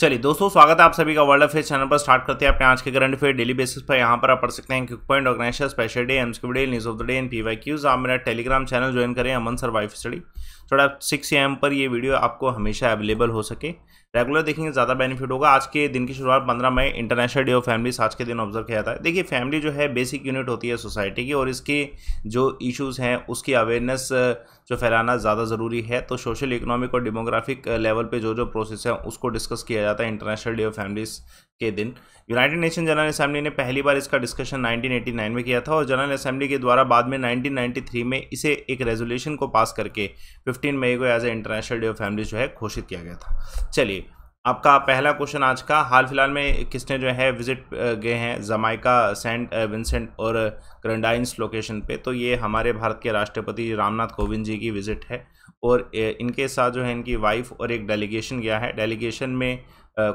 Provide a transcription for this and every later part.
चलिए दोस्तों स्वागत है आप सभी का वर्ल्ड अफेयर चैनल पर स्टार्ट करते हैं अपने आज के करंट अफेयर डेली बेसिस पर यहाँ पर आप पढ़ सकते हैं quick point organizer special day aims day news of the day and P Y Qs आप मेरा टेलीग्राम चैनल ज्वाइन करें अमन सर वाइफ स्टडी थोड़ा सिक्स एम पर ये वीडियो आपको हमेशा अवेलेबल हो सके रेगुलर देखेंगे ज़्यादा बेनिफिट होगा आज के दिन की शुरुआत पंद्रह मई इंटरनेशनल डे ऑफ फैमिलीज आज के दिन ऑब्जर्व किया जाता है देखिए फैमिली जो है बेसिक यूनिट होती है सोसाइटी की और इसके जो इश्यूज़ हैं उसकी अवेयरनेस जो फैलाना ज़्यादा ज़रूरी है तो सोशल इकोनॉमिक और डेमोग्राफिक लेवल पे जो जो प्रोसेस है उसको डिस्कस किया जाता है इंटरनेशनल डे ऑफ फैमिलीज़ के दिन यूनाइटेड नेशन जनरल असेंबली ने पहली बार इसका डिस्कशन 1989 में किया था और जनरल असेंबली के द्वारा बाद में 1993 में इसे एक रेजोल्यूशन को पास करके 15 मई को as a international day of families जो है घोषित किया गया था चलिए आपका पहला क्वेश्चन आज का हाल फिलहाल में किसने जो है विजिट गए हैं जमाइका सेंट विंसेंट और क्रंडाइंस लोकेशन पे तो ये हमारे भारत के राष्ट्रपति रामनाथ कोविंद जी की विज़िट है और इनके साथ जो है इनकी वाइफ और एक डेलीगेशन गया है डेलीगेशन में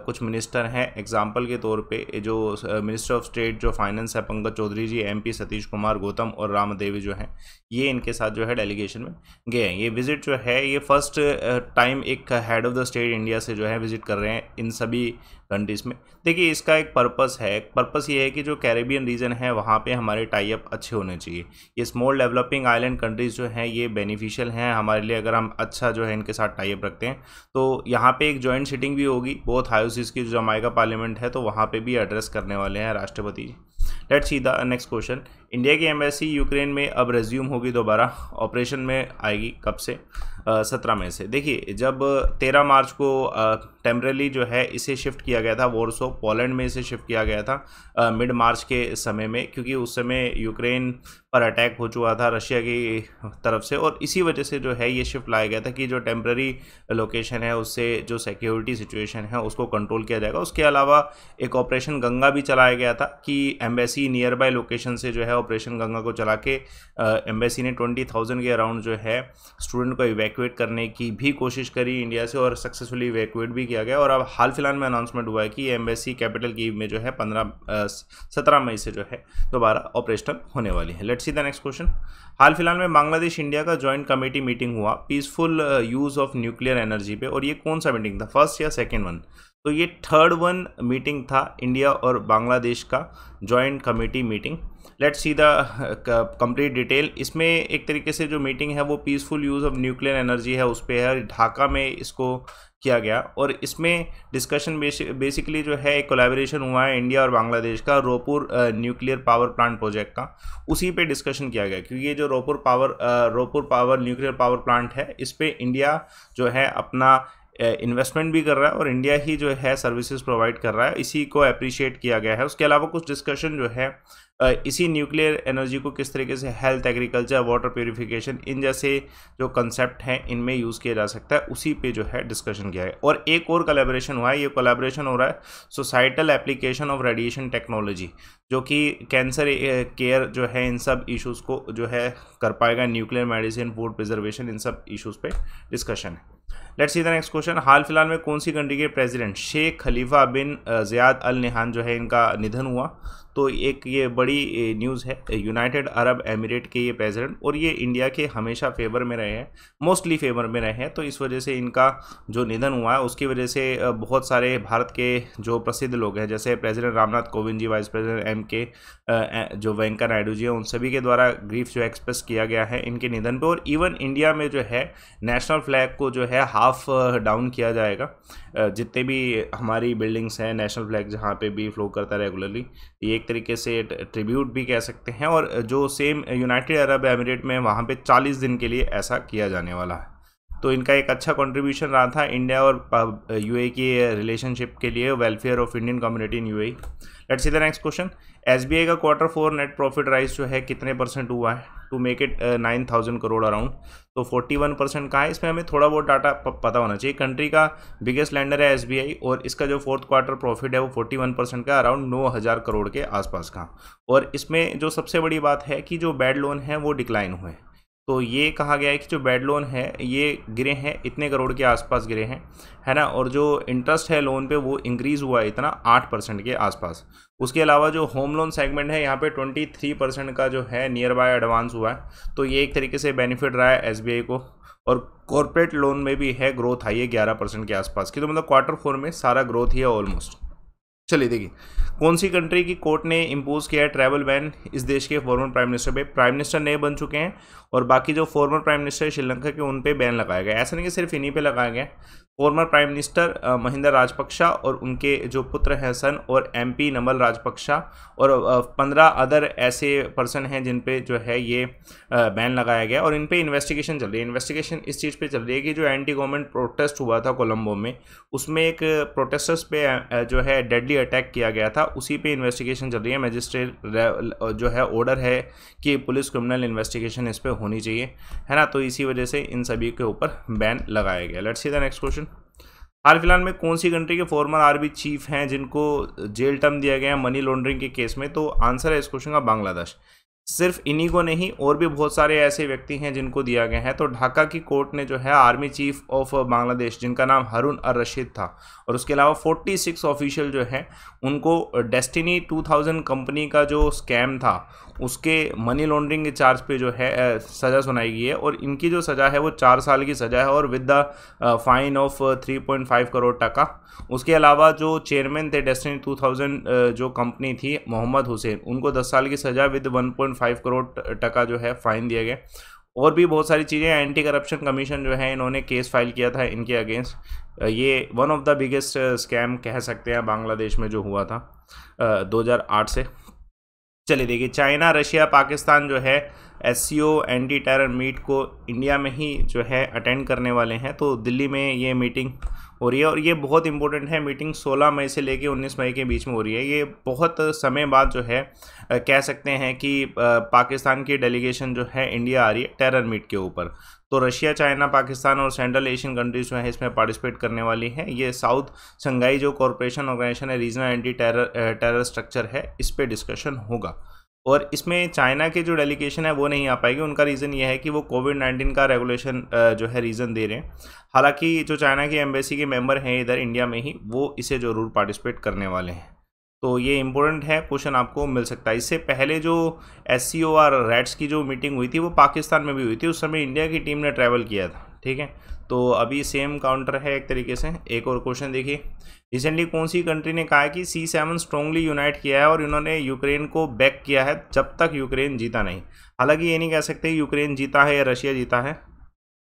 कुछ मिनिस्टर हैं एग्जाम्पल के तौर पे जो मिनिस्टर ऑफ स्टेट जो फाइनेंस है पंकज चौधरी जी एमपी सतीश कुमार गौतम और रामदेवी जो हैं ये इनके साथ जो है डेलीगेशन में गए हैं ये विजिट जो है ये फर्स्ट टाइम एक head of the state India से जो है विजिट कर रहे हैं इन सभी कंट्रीज़ में देखिए इसका एक पर्पस है पर्पस ये है कि जो कैरेबियन रीजन है वहाँ पे हमारे टाई अप अच्छे होने चाहिए ये स्मॉल डेवलपिंग आइलैंड कंट्रीज़ जो हैं ये बेनिफिशियल हैं हमारे लिए अगर हम अच्छा जो है इनके साथ टाइप रखते हैं तो यहाँ पर एक जॉइंट सिटिंग भी होगी बोथ हाउसेज की जो जमायका पार्लियामेंट है तो वहाँ पर भी एड्रेस करने वाले हैं राष्ट्रपति let see the next question India की एम्बेसी यूक्रेन में अब रेज्यूम होगी दोबारा ऑपरेशन में आएगी कब से सत्रह में से देखिए जब तेरह मार्च को टेम्परेली जो है इसे शिफ्ट किया गया था वोरसो पोलैंड में इसे शिफ्ट किया गया था मिड मार्च के समय में क्योंकि उस समय यूक्रेन पर अटैक हो चुका था रशिया की तरफ से और इसी वजह से जो है ये शिफ्ट लाया गया था कि जो टेम्प्रेरी लोकेशन है उससे जो सिक्योरिटी सिचुएशन है उसको कंट्रोल किया जाएगा उसके अलावा एक ऑपरेशन गंगा भी चलाया गया था कि एम्बेसी नियर बाय लोकेशन से जो है ऑपरेशन गंगा को चला के एम्बेसी ने ट्वेंटी थाउजेंड के अराउंड जो है स्टूडेंट को इवैक इवैक्यूएट करने की भी कोशिश करी इंडिया से और सक्सेसफुली इवैक्यूएट भी किया गया और अब हाल फिलहाल में अनाउंसमेंट हुआ है कि एम्बेसी कैपिटल की में जो है पंद्रह सत्रह मई से जो है दोबारा ऑपरेशन होने वाली है let's see the next question हाल फिलहाल में बांग्लादेश इंडिया का ज्वाइंट कमेटी मीटिंग हुआ peaceful use of nuclear energy पे और ये कौन सा मीटिंग था फर्स्ट या सेकेंड वन तो ये थर्ड वन मीटिंग था इंडिया और बांग्लादेश का joint committee meeting let's see the complete detail इसमें एक तरीके से जो मीटिंग है वो peaceful use of nuclear energy है उस पर है ढाका में इसको किया गया और इसमें डिस्कशन बेसिकली जो है एक कोलैबोरेशन हुआ है इंडिया और बांग्लादेश का Rooppur nuclear power plant project का उसी पे डिस्कशन किया गया क्योंकि ये जो Rooppur power Rooppur power nuclear power plant है इस पर इंडिया जो है अपना इन्वेस्टमेंट भी कर रहा है और इंडिया ही जो है सर्विसेज प्रोवाइड कर रहा है इसी को अप्रिशिएट किया गया है उसके अलावा कुछ डिस्कशन जो है इसी न्यूक्लियर एनर्जी को किस तरीके से हेल्थ एग्रीकल्चर वाटर प्योरीफिकेशन इन जैसे जो कंसेप्ट हैं इनमें यूज़ किया जा सकता है उसी पे जो है डिस्कशन किया है और एक और कलेबरेशन हुआ है ये कोलेबरेशन हो रहा है societal application of radiation technology जो कि कैंसर केयर जो है इन सब इशूज़ को जो है कर पाएगा न्यूक्लियर मेडिसिन फूड प्रिजर्वेशन इन सब इशूज़ पर डिस्कशन है let's see the next question हाल फिलहाल में कौन सी कंट्री के president Sheikh Khalifa bin Zayed Al Nahyan जो है इनका निधन हुआ तो एक ये बड़ी न्यूज़ है यूनाइटेड अरब एमिरेट के ये प्रेसिडेंट और ये इंडिया के हमेशा फेवर में रहे हैं मोस्टली फेवर में रहे हैं तो इस वजह से इनका जो निधन हुआ है उसकी वजह से बहुत सारे भारत के जो प्रसिद्ध लोग हैं जैसे president Ramnath Kovind ji vice president M के जो वेंकैया नायडू जी हैं उन सभी के द्वारा ग्रीफ जो एक्सप्रेस किया गया है इनके निधन पर और इवन इंडिया में जो है नेशनल फ्लैग को जो है हाफ डाउन uh, किया जाएगा uh, जितने भी हमारी बिल्डिंग्स हैं नेशनल फ्लैग जहाँ पे भी फ्लो करता है रेगुलरली ये एक तरीके से ट्रिब्यूट भी कह सकते हैं और जो सेम यूनाइटेड अरब एमिरेट में वहाँ पे 40 दिन के लिए ऐसा किया जाने वाला है तो इनका एक अच्छा कंट्रीब्यूशन रहा था इंडिया और यू के रिलेशनशिप के लिए welfare of Indian community in U let's see the next question S का quarter four net profit rise जो है कितने परसेंट हुआ है to make it nine thousand crore around तो फोर्टी वन परसेंट का है इसमें हमें थोड़ा बहुत डाटा पता होना चाहिए कंट्री का बिगेस्ट लैंडर है एस और इसका जो फोर्थ क्वार्टर प्रॉफिट है वो फोर्टी वन परसेंट का अराउंड नौ हज़ार करोड़ के आसपास का और इसमें जो सबसे बड़ी बात है कि जो बैड लोन है वो डिक्लाइन हुए हैं तो ये कहा गया है कि जो बैड लोन है ये गिरे हैं इतने करोड़ के आसपास गिरे हैं है ना और जो इंटरेस्ट है लोन पे वो इंक्रीज़ हुआ है इतना आठ परसेंट के आसपास उसके अलावा जो होम लोन सेगमेंट है यहाँ पे ट्वेंटी थ्री परसेंट का जो है नियर बाय एडवांस हुआ है तो ये एक तरीके से बेनिफिट रहा है एस को और कॉरपोरेट लोन में भी है ग्रोथ आई है ग्यारह परसेंट के आसपास की तो मतलब क्वार्टर फोर में सारा ग्रोथ ही है ऑलमोस्ट चलिए देखिए कौन सी कंट्री की कोर्ट ने इम्पोज किया है ट्रैवल बैन इस देश के फॉर्मर प्राइम मिनिस्टर पे प्राइम मिनिस्टर नए बन चुके हैं और बाकी जो फॉर्मर प्राइम मिनिस्टर श्रीलंका के उन पे बैन लगाया गया ऐसा नहीं कि सिर्फ इन्हीं पे लगाया गया former prime minister Mahinda Rajapaksa और उनके जो पुत्र हैं सन और एम पी नमल राजपक्षा और पंद्रह अदर ऐसे पर्सन हैं जिन पे जो है ये बैन लगाया गया और इन पे इन्वेस्टिगेशन चल रही है इन्वेस्टिगेशन इस चीज़ पे चल रही है कि जो एंटी गवर्नमेंट प्रोटेस्ट हुआ था कोलंबो में उसमें एक प्रोटेस्टर्स पे जो है डेडली मिलिट्री अटैक किया गया था उसी पे इन्वेस्टिगेशन चल रही है मजिस्ट्रेट जो है ऑर्डर है कि पुलिस क्रिमिनल इन्वेस्टिगेशन इस पर होनी चाहिए है ना तो इसी वजह से इन सभी के ऊपर बैन लगाया गया let's see the next question हाल फिलहाल में कौन सी कंट्री के फॉर्मर आर्मी चीफ हैं जिनको जेल टर्म दिया गया मनी लॉन्ड्रिंग के केस में तो आंसर है इस क्वेश्चन का बांग्लादेश सिर्फ इन्हीं को नहीं और भी बहुत सारे ऐसे व्यक्ति हैं जिनको दिया गया है तो ढाका की कोर्ट ने जो है आर्मी चीफ ऑफ बांग्लादेश जिनका नाम हरुण अर रशीद था और उसके अलावा 46 ऑफिशियल जो है उनको डेस्टिनी 2000 कंपनी का जो स्कैम था उसके मनी लॉन्ड्रिंग के चार्ज पे जो है सज़ा सुनाई गई है और इनकी जो सज़ा है वो चार साल की सज़ा है और with the fine of 3.5 crore taka उसके अलावा जो चेयरमैन थे डेस्टिनी 2000 जो कंपनी थी मोहम्मद हुसैन उनको 10 साल की सज़ा विद पॉइंट फाइव करोड़ टका जो है फाइन दिया गया और भी बहुत सारी चीज़ें एंटी करप्शन कमीशन जो है इन्होंने केस फाइल किया था इनके अगेंस्ट ये one of the biggest scam कह सकते हैं बांग्लादेश में जो हुआ था दो से चलिए देखिए चाइना रशिया पाकिस्तान जो है S C O anti terror meet को इंडिया में ही जो है अटेंड करने वाले हैं तो दिल्ली में ये मीटिंग हो रही है और ये बहुत इंपॉर्टेंट है मीटिंग 16 मई से लेके 19 मई के बीच में हो रही है ये बहुत समय बाद जो है कह सकते हैं कि पाकिस्तान की डेलीगेशन जो है इंडिया आ रही है टेरर मीट के ऊपर तो रशिया चाइना पाकिस्तान और सेंट्रल एशियन कंट्रीज जो है इसमें पार्टिसिपेट करने वाली हैं ये साउथ शंघाई जो कॉरपोरेशन ऑर्गेनाइजेशन है regional anti terror terror structure है इस पर डिस्कशन होगा और इसमें चाइना के जो डेलीगेशन है वो नहीं आ पाएगी उनका रीज़न ये है कि वो कोविड नाइन्टीन का रेगुलेशन जो है रीज़न दे रहे हैं हालांकि जो चाइना की एम्बेसी के मेंबर हैं इधर इंडिया में ही वो इसे ज़रूर पार्टिसिपेट करने वाले हैं तो ये इम्पोर्टेंट है क्वेश्चन आपको मिल सकता है इससे पहले जो एस सी ओ और रेड्स की जो मीटिंग हुई थी वो पाकिस्तान में भी हुई थी उस समय इंडिया की टीम ने ट्रैवल किया था ठीक है तो अभी सेम काउंटर है एक तरीके से एक और क्वेश्चन देखिए रिसेंटली कौन सी कंट्री ने कहा है कि सी सेवन स्ट्रांगली यूनाइट किया है और इन्होंने यूक्रेन को बैक किया है जब तक यूक्रेन जीता नहीं हालांकि ये नहीं कह सकते यूक्रेन जीता है या रशिया जीता है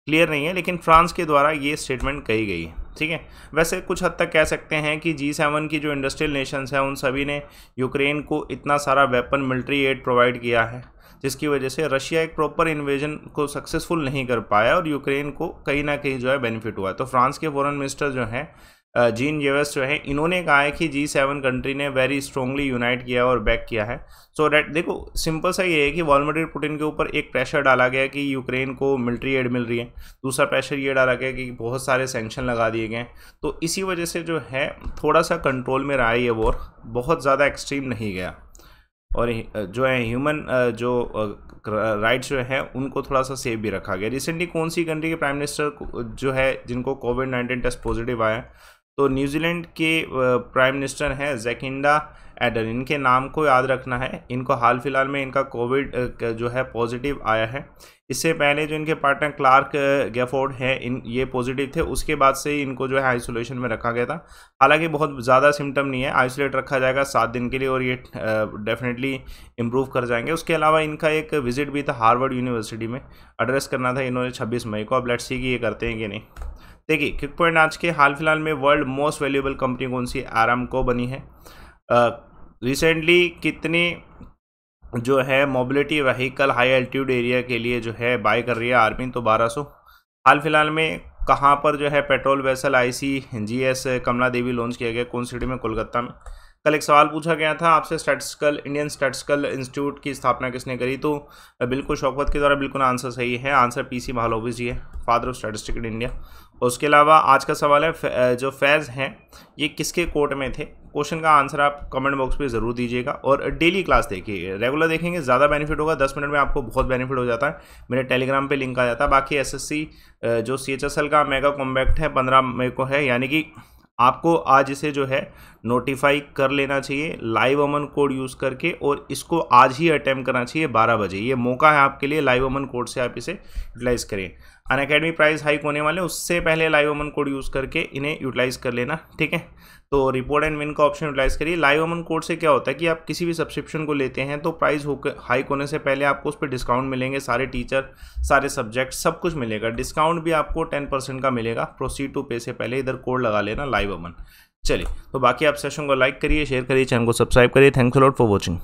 क्लियर नहीं है लेकिन फ्रांस के द्वारा ये स्टेटमेंट कही गई है ठीक है वैसे कुछ हद तक कह सकते हैं कि जी सेवन की जो इंडस्ट्रियल नेशंस हैं उन सभी ने यूक्रेन को इतना सारा वेपन मिलिट्री एड प्रोवाइड किया है जिसकी वजह से रशिया एक प्रॉपर इन्वेजन को सक्सेसफुल नहीं कर पाया और यूक्रेन को कहीं ना कहीं जो है बेनिफिट हुआ तो फ्रांस के फॉरन मिनिस्टर जो हैं जीन जेवस जो है इन्होंने कहा है कि जी सेवन कंट्री ने वेरी स्ट्रॉन्गली यूनाइट किया और बैक किया है सो so डेट देखो सिंपल सा ये है कि वॉलमडर पुटिन के ऊपर एक प्रेशर डाला गया कि यूक्रेन को मिलिट्री एड मिल रही है दूसरा प्रेशर ये डाला गया कि बहुत सारे सेंक्शन लगा दिए गए तो इसी वजह से जो है थोड़ा सा कंट्रोल में रहा ये वॉर बहुत ज़्यादा एक्सट्रीम नहीं गया और जो है ह्यूमन जो राइट्स जो है उनको थोड़ा सा सेफ भी रखा गया रिसेंटली कौन सी कंट्री के प्राइम मिनिस्टर जो है जिनको कोविड नाइन्टीन टेस्ट पॉजिटिव आया तो न्यूजीलैंड के प्राइम मिनिस्टर हैं जैकिंडा एडन इनके नाम को याद रखना है इनको हाल फिलहाल में इनका कोविड जो है पॉजिटिव आया है इससे पहले जो इनके पार्टनर क्लार्क गैफोर्ड हैं इन ये पॉजिटिव थे उसके बाद से ही इनको जो है आइसोलेशन में रखा गया था हालांकि बहुत ज़्यादा सिम्टम नहीं है आइसोलेट रखा जाएगा सात दिन के लिए और ये डेफिनेटली इम्प्रूव कर जाएंगे उसके अलावा इनका एक विजिट भी था हार्वर्ड यूनिवर्सिटी में एड्रेस करना था इन्होंने छब्बीस मई को अब लेट्स सी कि ये करते हैं कि नहीं देखिए क्विक पॉइंट आज के हाल फिलहाल में वर्ल्ड मोस्ट वैल्यूएबल कंपनी कौन सी आराम को बनी है रिसेंटली कितने जो है mobility vehicle high altitude area के लिए जो है बाय कर रही है आर्मी तो 1200 हाल फिलहाल में कहाँ पर जो है petrol vessel IC GS Kamla Devi launch किया गया कौन सिटी में कोलकाता में कल एक सवाल पूछा गया था आपसे स्टैटिस्टिकल इंडियन स्टैटिस्टिकल इंस्टीट्यूट की स्थापना किसने करी तो बिल्कुल शौकत के द्वारा बिल्कुल आंसर सही है answer P C Mahalanobis ji है father of statistic in India उसके अलावा आज का सवाल है जो फैज़ हैं ये किसके कोर्ट में थे क्वेश्चन का आंसर आप कमेंट बॉक्स पे ज़रूर दीजिएगा और डेली क्लास देखिए रेगुलर देखेंगे ज़्यादा बेनिफिट होगा दस मिनट में आपको बहुत बेनिफिट हो जाता है मेरे टेलीग्राम पे लिंक आ जाता है बाकी एसएससी जो सी का मेगा कॉम्बैक्ट है पंद्रह मई को है यानी कि आपको आज इसे जो है नोटिफाई कर लेना चाहिए लाइव अमन कोड यूज़ करके और इसको आज ही अटैम्प्ट करना चाहिए बारह बजे ये मौका है आपके लिए लाइव अमन कोड से आप इसे यूटिलाइज़ करें अन अकेडमी प्राइस हाइक होने वाले उससे पहले लाइव अमन कोड यूज़ करके इन्हें यूटिलाइज़ कर लेना ठीक है तो रिपोर्ट एंड विन का ऑप्शन यूटिलाइज करिए लाइव अमन कोड से क्या होता है कि आप किसी भी सब्सक्रिप्शन को लेते हैं तो प्राइस होकर हाइक होने से पहले आपको उस पर डिस्काउंट मिलेंगे सारे टीचर सारे सब्जेक्ट सब कुछ मिलेगा डिस्काउंट भी आपको टेन परसेंट का मिलेगा प्रोसीड टू पे से पहले इधर कोड लगा लेना लाइव अमन चलिए तो बाकी आप सेशन को लाइक करिए शेयर करिए चैनल को सब्सक्राइब करिए थैंक्स लॉट फॉर वॉचिंग